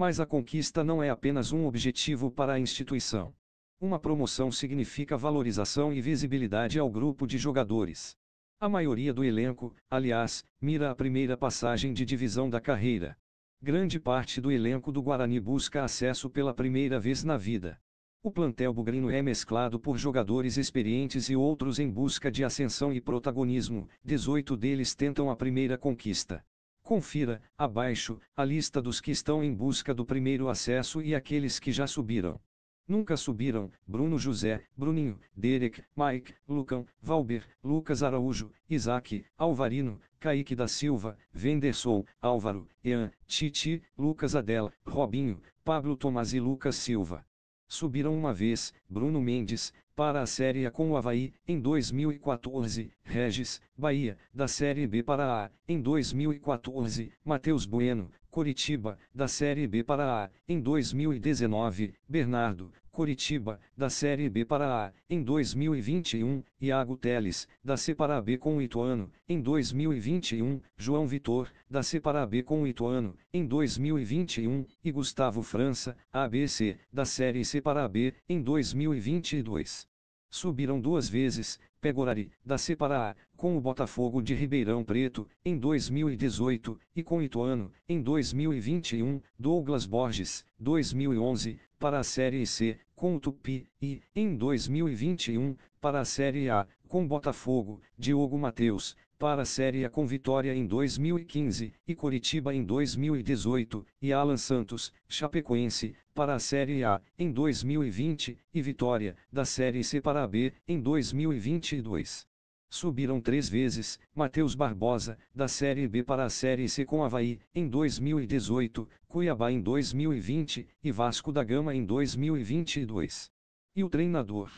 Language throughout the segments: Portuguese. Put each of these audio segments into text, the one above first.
Mas a conquista não é apenas um objetivo para a instituição. Uma promoção significa valorização e visibilidade ao grupo de jogadores. A maioria do elenco, aliás, mira a primeira passagem de divisão da carreira. Grande parte do elenco do Guarani busca acesso pela primeira vez na vida. O plantel bugrino é mesclado por jogadores experientes e outros em busca de ascensão e protagonismo, 18 deles tentam a primeira conquista. Confira, abaixo, a lista dos que estão em busca do primeiro acesso e aqueles que já subiram. Nunca subiram, Bruno José, Bruninho, Derek, Mike, Lucão, Valber, Lucas Araújo, Isaac, Alvarino, Kaique da Silva, Venderson, Álvaro, Ian, Titi, Lucas Adela, Robinho, Pablo Tomás e Lucas Silva. Subiram uma vez, Bruno Mendes, para a Série A com o Havaí, em 2014, Regis, Bahia, da Série B para A, em 2014, Matheus Bueno, Coritiba, da Série B para A, em 2019, Bernardo, Coritiba, da Série B para A, em 2021, Iago Teles, da C para B com o Ituano, em 2021, João Vitor, da C para B com o Ituano, em 2021, e Gustavo França, ABC, da Série C para B, em 2022 subiram duas vezes, Pegorari, da C para A, com o Botafogo de Ribeirão Preto, em 2018, e com Ituano, em 2021, Douglas Borges, 2011, para a Série C, com o Tupi e, em 2021, para a Série A, com Botafogo, Diogo Matheus, para a Série A com Vitória em 2015 e Coritiba em 2018, e Alan Santos, Chapecoense, para a Série A em 2020 e Vitória, da Série C para a B, em 2022. Subiram três vezes, Matheus Barbosa, da Série B para a Série C com Havaí, em 2018, Cuiabá em 2020 e Vasco da Gama em 2022. E o treinador?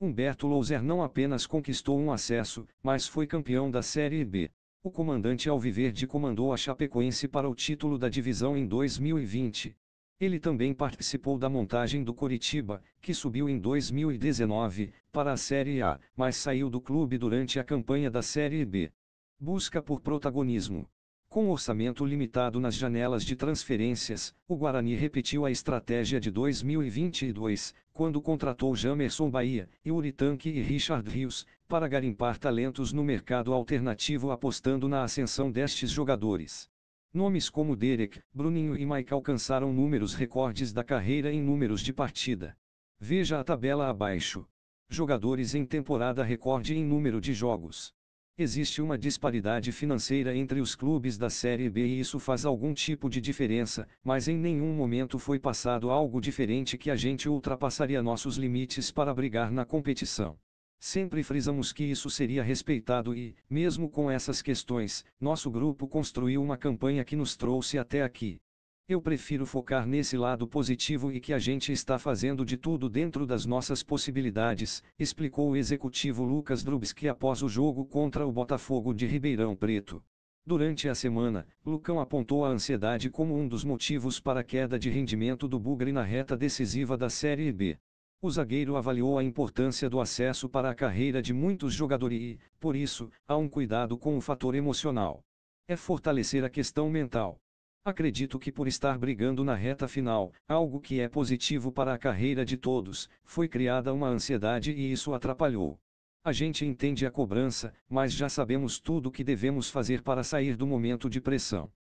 Humberto Louser não apenas conquistou um acesso, mas foi campeão da Série B. O comandante Alviverde comandou a Chapecoense para o título da divisão em 2020, ele também participou da montagem do Coritiba, que subiu em 2019 para a Série A, mas saiu do clube durante a campanha da Série B. Busca por protagonismo. Com orçamento limitado nas janelas de transferências, o Guarani repetiu a estratégia de 2022, quando contratou Jamerson Bahia, Tanque e Richard Rios, para garimpar talentos no mercado alternativo apostando na ascensão destes jogadores. Nomes como Derek, Bruninho e Mike alcançaram números recordes da carreira em números de partida. Veja a tabela abaixo. Jogadores em temporada recorde em número de jogos. Existe uma disparidade financeira entre os clubes da Série B e isso faz algum tipo de diferença, mas em nenhum momento foi passado algo diferente que a gente ultrapassaria nossos limites para brigar na competição. Sempre frisamos que isso seria respeitado e, mesmo com essas questões, nosso grupo construiu uma campanha que nos trouxe até aqui. Eu prefiro focar nesse lado positivo e que a gente está fazendo de tudo dentro das nossas possibilidades, explicou o executivo Lucas Drubski após o jogo contra o Botafogo de Ribeirão Preto. Durante a semana, Lucão apontou a ansiedade como um dos motivos para a queda de rendimento do Bugre na reta decisiva da Série B. O zagueiro avaliou a importância do acesso para a carreira de muitos jogadores e, por isso, há um cuidado com o fator emocional. É fortalecer a questão mental. Acredito que por estar brigando na reta final, algo que é positivo para a carreira de todos, foi criada uma ansiedade e isso atrapalhou. A gente entende a cobrança, mas já sabemos tudo o que devemos fazer para sair do momento de pressão.